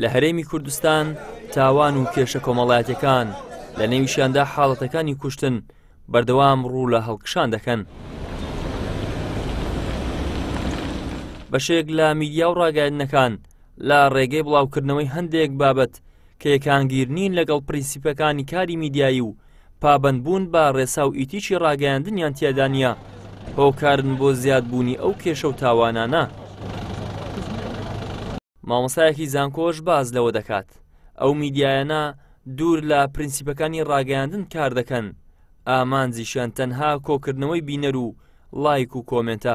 لە هەرێمی کوردستان تاوان و کێشە کۆمەڵایەتەکان لە نێویشیاندا حاڵەتەکانی کوشتن بەردەوام ڕوو لە هەڵکشان دەکەن. بەشێک لە میدیا و ڕاگەنەکان لە ڕێگەی بڵاوکردنەوەی هەندێک بابەت کە یەکانگیر نین لەگەڵ پرینسیپەکانی کاری میدیایی و پابندبوون بە ڕێسا و ئیتیچی ڕاگەاندنیان تێدانە هۆکارن بۆ زیادبوونی ئەو کێشە و تاوانانە مامۆسایەکی زانکۆش باز لەوە دەکات ئەو میدیایەنە دوور لە پرینسیپەکانی ڕاگەاندن کار دەکەن ئامانزیشان تەنها کۆکردنەوەی بینەر و لایک و کۆمنتە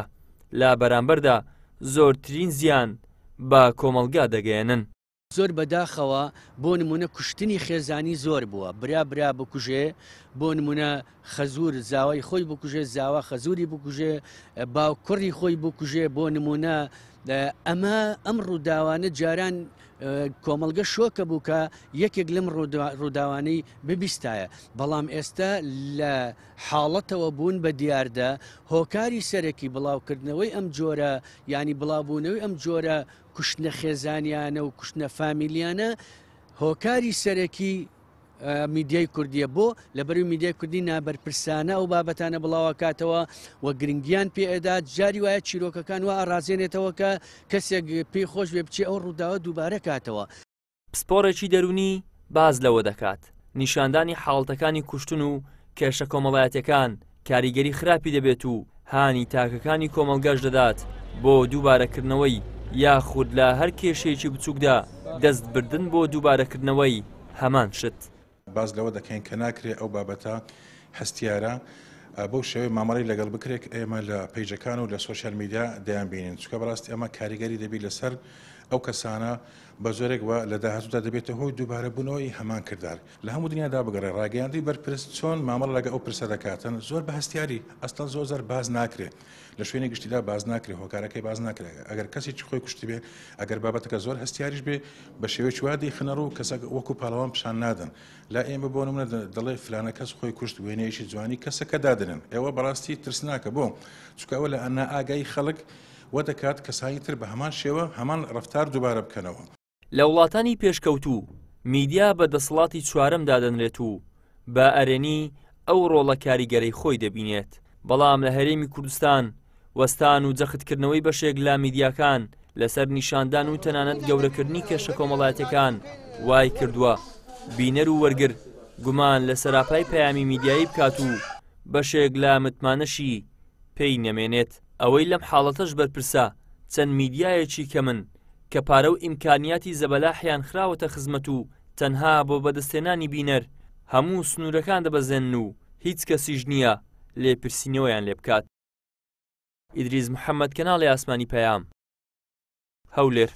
لا بەرامبەردا زۆرترین زیان بە کۆمەلگا دەگەێنن زۆر بەداخەوە بۆ نمونە کوشتنی خێزانی زۆر بووە برا برا بکوژێ بۆ نمونە خەزور زاوای خۆی بکوژێ زاوا خەزوری بکوژێ باو کوڕی خۆی بکوژێ بۆ نمونە ئەمە ئەم ڕووداوانە جاران کۆمەلگە شۆکە بوو کە یەکێک لەم ڕووداوانەی ببیستایە بەڵام ئێستا لە حاڵەتەوە بوون بە دیاردە هۆکاری سەرەکی بڵاوکردنەوەی ئەم جۆرە ینی بڵاوبوونەوەی ئەم جۆرە کوشتە خێزانیانە و کوشتە فامیلیانە هۆکاری سەرەکی میدیای کوردیە بۆ لەبەروی میدیای کوردی نابەرپرسانە ئەو بابەتانە بڵاوکاتەوە و گرنگیان پێئداد جاری وایە چیرۆکەکان و ئاڕازێنێتەوە کە کەسێک پێی خۆش وێ بچێ ئەو ڕووداوە دووبارە کاتەوە پسپۆرەی دەرونی باز لەوە دەکات نیشاندانی حاڵتەکانی کوشتن و کێشە کۆمەڵایەتەکان کاریگەری خراپی دەبێت و هانی تاکەکانی کۆمەلگەش دەدات بۆ دووبارەکردنەوەی یاخود لە هەر کێشەیەکی بچووکدا دەست بردن بۆ دووبارەکردنەوەی هەمان شت. باز لەوە دەکەین کە ناکرێت ئەو بابەتە هەستیارە بەو شێوەی مامەڵی لەگەڵ بکرێت ئێمە لە پیجەکان و لە سوۆشال میدیا دەیان بینین چکە بەڕاستی ئەمە کاریگەری دەبی لەسەر ئەو کەسانە بە زۆرێک وە لە داهاتوودا دەبێتە هۆی دووبارە بوونەوەی هەمان کردار لە هەموو دنیادا بگەڕێ ڕاگەیاندی بەرپرس چۆن مامەڵ لەگە ئەو پرسە دەکاتن زۆر بە هەستیاری ئەستان زۆ زەر باز ناکرێت لە شوێنی گشتیدا باز ناکرێت هۆکارەکەی باز ناکرێت ئەگەر کەسی خۆی کوشتی بێ ئەگەر بابەتەکە زۆر هەستیاریش بێ بە شێوەی چوادی خنەڕ و کەسە وەکو پاڵەوان پیشان نادن لا ئێمە بۆ منە دەڵێ فلانە کەس خۆی کوشت وێنەیەشی جوانی کەسەکە دادنن ئێوە بەڕاستی ترسناکە بۆ چکەوە لە ئەنا ئاگای خەڵک و دەکات کەسانی تر بە هەمان شێوە هەمان ڕفتار دووبارە بکەنەوە لە وڵاتانی پێشکەوتوو میدیا بە دەسەڵاتی چوارم دادەنرێت و بە ئەرێنی ئەو ڕۆڵە کاریگەرەی خۆی دەبینێت بەڵام لە هەرێمی کوردستان وەستان و جەختکردنەوەی بەشێک لا میدیاکان لەسەر نیشاندان و تەنانەت گەورەکردنی کێشە کۆمەڵاتەکان وای کردووە بینەر و وەرگر گومان لە سەراپای پەیامی میدیایی بکات و بەشێک لا متمانەشی پێی نەمێنێت ئەوەی لەم حاڵەتەش بەرپرسا چەند میدیایەکی کە من کە پارە و ئیمکانیاتی زەبەلاحیان خراوەتە خزمەت و تەنها بۆ بەدەستێنانی بینەر هەموو سنوورەکان دەبەزێن و هیچ کەسیش نییە لێپرسینەوەیان لێ بکات. ئیدریز محەممەد کەناڵی ئاسمانی پەیام هەولێر